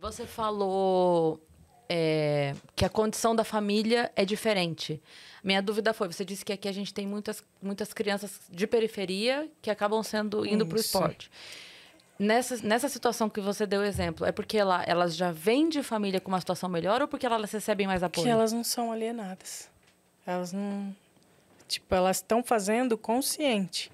Você falou é, que a condição da família é diferente. Minha dúvida foi, você disse que aqui a gente tem muitas, muitas crianças de periferia que acabam sendo indo para o esporte. Nessa, nessa situação que você deu exemplo, é porque lá elas já vêm de família com uma situação melhor ou porque elas recebem mais apoio? Que elas não são alienadas. Elas não. Tipo, elas estão fazendo consciente.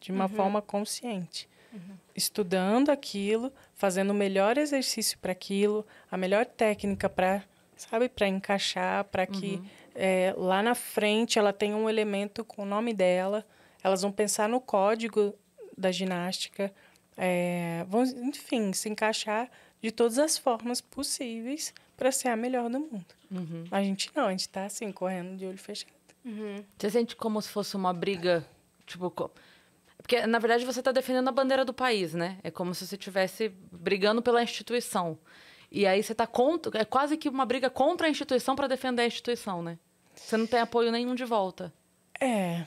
De uma uhum. forma consciente. Uhum. Estudando aquilo, fazendo o melhor exercício para aquilo, a melhor técnica para, sabe, para encaixar, para que uhum. é, lá na frente ela tenha um elemento com o nome dela. Elas vão pensar no código da ginástica, é, vão, enfim, se encaixar de todas as formas possíveis para ser a melhor do mundo. Uhum. A gente não, a gente está assim, correndo de olho fechado. Uhum. Você sente como se fosse uma briga, tipo, porque, na verdade, você está defendendo a bandeira do país, né? É como se você estivesse brigando pela instituição. E aí você está contra. É quase que uma briga contra a instituição para defender a instituição, né? Você não tem apoio nenhum de volta. É.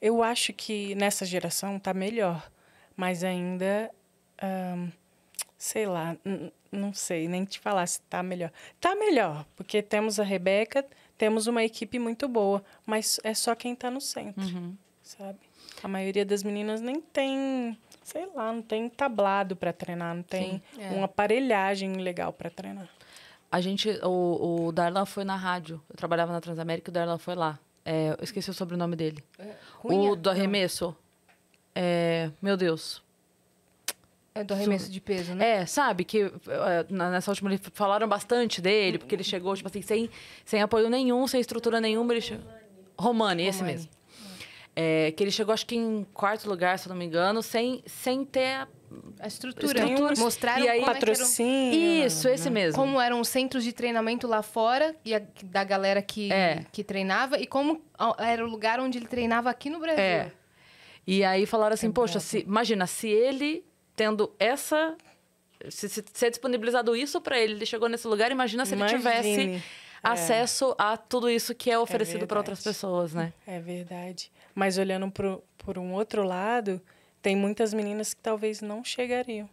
Eu acho que nessa geração está melhor. Mas ainda. Hum, sei lá. Não sei nem te falar se está melhor. Está melhor, porque temos a Rebeca, temos uma equipe muito boa, mas é só quem está no centro. Uhum sabe? A maioria das meninas nem tem, sei lá, não tem tablado para treinar, não tem Sim, é. uma aparelhagem legal para treinar. A gente, o, o Darlan foi na rádio. Eu trabalhava na Transamérica e o Darlan foi lá. É, eu esqueci o sobrenome dele. É, O do arremesso. É, meu Deus. É do arremesso de peso, né? É, sabe, que é, nessa última falaram bastante dele, porque ele chegou, tipo assim, sem, sem apoio nenhum, sem estrutura nenhuma. Ele che... Romani, Romani, esse mesmo. É, que ele chegou, acho que em quarto lugar, se não me engano, sem, sem ter a a estrutura. estrutura. Mostraram e é aí, patrocínio. Isso, esse né? mesmo. Como eram os centros de treinamento lá fora e a, da galera que, é. que treinava e como era o lugar onde ele treinava aqui no Brasil. É. E aí falaram assim, poxa, se, imagina, se ele tendo essa... Se, se, se é disponibilizado isso para ele, ele chegou nesse lugar, imagina se Imagine. ele tivesse é. acesso a tudo isso que é, é oferecido para outras pessoas, né? É verdade. Mas olhando pro, por um outro lado, tem muitas meninas que talvez não chegariam,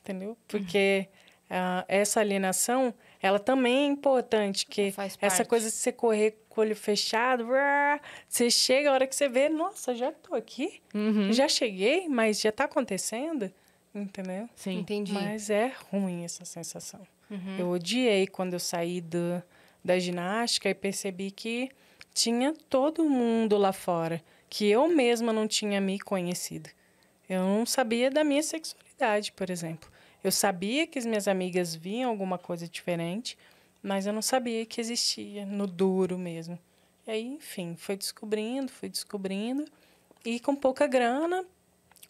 entendeu? Porque uhum. uh, essa alienação, ela também é importante, que essa coisa de você correr com o olho fechado, brrr, você chega a hora que você vê, nossa, já tô aqui, uhum. já cheguei, mas já tá acontecendo, entendeu? Sim, entendi. Mas é ruim essa sensação. Uhum. Eu odiei quando eu saí do, da ginástica e percebi que tinha todo mundo lá fora, que eu mesma não tinha me conhecido. Eu não sabia da minha sexualidade, por exemplo. Eu sabia que as minhas amigas viam alguma coisa diferente, mas eu não sabia que existia, no duro mesmo. E aí, enfim, foi descobrindo, fui descobrindo. E com pouca grana,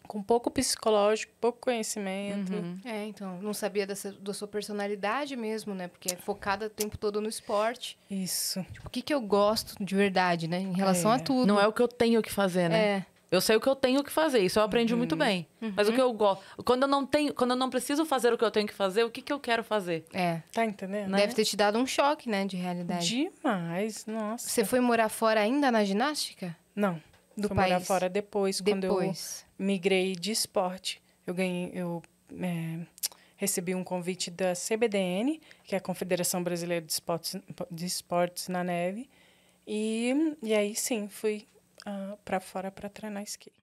com pouco psicológico, pouco conhecimento. Uhum. É, então, não sabia dessa, da sua personalidade mesmo, né? Porque é focada o tempo todo no esporte. Isso. Tipo, o que, que eu gosto de verdade, né? Em relação é. a tudo. Não é o que eu tenho que fazer, né? É. Eu sei o que eu tenho que fazer, isso eu aprendi uhum. muito bem. Uhum. Mas o que eu gosto. Quando eu não tenho, quando eu não preciso fazer o que eu tenho que fazer, o que, que eu quero fazer? É. Tá entendendo? Né? Deve ter te dado um choque, né, de realidade. Demais, nossa. Você foi morar fora ainda na ginástica? Não do fui país. morar fora depois, depois, quando eu migrei de esporte. Eu ganhei, eu é, recebi um convite da CBDN, que é a Confederação Brasileira de Esportes, de Esportes na Neve. E, e aí sim, fui uh, ah, para fora para treinar esqui.